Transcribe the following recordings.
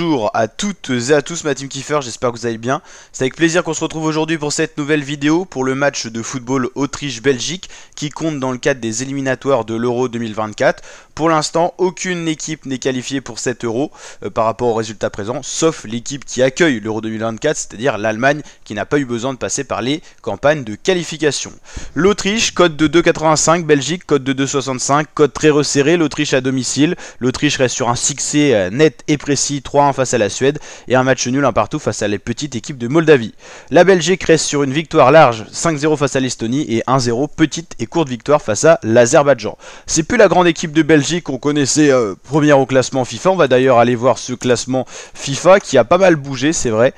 Bonjour à toutes et à tous ma team Kiefer, j'espère que vous allez bien. C'est avec plaisir qu'on se retrouve aujourd'hui pour cette nouvelle vidéo pour le match de football Autriche-Belgique qui compte dans le cadre des éliminatoires de l'Euro 2024. Pour l'instant, aucune équipe n'est qualifiée pour cet Euro euh, par rapport aux résultats présents, sauf l'équipe qui accueille l'Euro 2024, c'est-à-dire l'Allemagne qui n'a pas eu besoin de passer par les campagnes de qualification. L'Autriche, code de 2,85, Belgique, code de 2,65, code très resserré, l'Autriche à domicile, l'Autriche reste sur un succès euh, net et précis, 3 face à la Suède et un match nul un partout face à la petite équipe de Moldavie. La Belgique reste sur une victoire large 5-0 face à l'Estonie et 1-0 petite et courte victoire face à l'Azerbaïdjan. C'est plus la grande équipe de Belgique qu'on connaissait euh, première au classement FIFA. On va d'ailleurs aller voir ce classement FIFA qui a pas mal bougé, c'est vrai.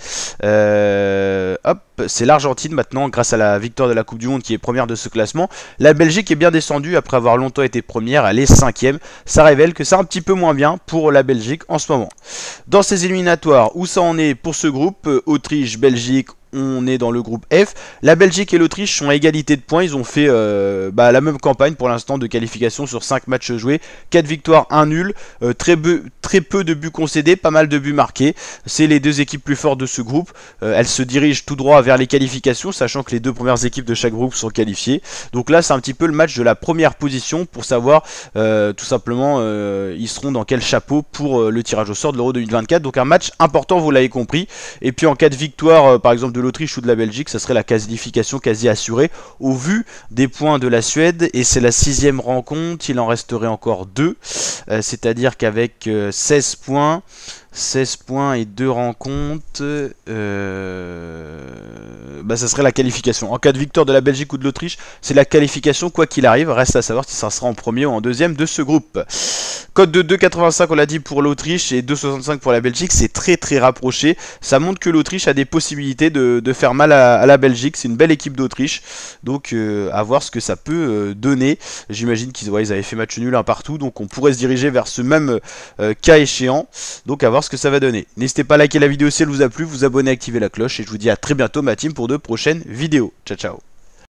Euh, hop c'est l'Argentine maintenant, grâce à la victoire de la Coupe du Monde qui est première de ce classement. La Belgique est bien descendue après avoir longtemps été première, elle est cinquième. Ça révèle que c'est un petit peu moins bien pour la Belgique en ce moment. Dans ces éliminatoires, où ça en est pour ce groupe Autriche, Belgique, on est dans le groupe F. La Belgique et l'Autriche sont à égalité de points. Ils ont fait euh, bah, la même campagne pour l'instant de qualification sur 5 matchs joués. 4 victoires, 1 nul. Euh, très, peu de buts concédés, pas mal de buts marqués. C'est les deux équipes plus fortes de ce groupe. Euh, elles se dirigent tout droit vers les qualifications, sachant que les deux premières équipes de chaque groupe sont qualifiées. Donc là, c'est un petit peu le match de la première position pour savoir tout simplement ils seront dans quel chapeau pour le tirage au sort de l'Euro 2024. Donc un match important, vous l'avez compris. Et puis en cas de victoire, par exemple, de l'Autriche ou de la Belgique, ça serait la qualification quasi assurée au vu des points de la Suède. Et c'est la sixième rencontre, il en resterait encore deux, euh, c'est-à-dire qu'avec 16 euh, points, 16 points et deux rencontres, euh, bah, ça serait la qualification. En cas de victoire de la Belgique ou de l'Autriche, c'est la qualification quoi qu'il arrive. Reste à savoir si ça sera en premier ou en deuxième de ce groupe. Code de 2,85 on l'a dit pour l'Autriche et 2,65 pour la Belgique, c'est très très rapproché. Ça montre que l'Autriche a des possibilités de, faire mal à, la Belgique. C'est une belle équipe d'Autriche, donc euh, à voir ce que ça peut euh, donner. J'imagine qu'ils avaient fait match nul un partout, donc on pourrait se diriger vers ce même euh, cas échéant. Donc à voir ce que ça va donner. N'hésitez pas à liker la vidéo si elle vous a plu, vous abonner, activer la cloche et je vous dis à très bientôt ma team pour de Prochaine vidéo. Ciao ciao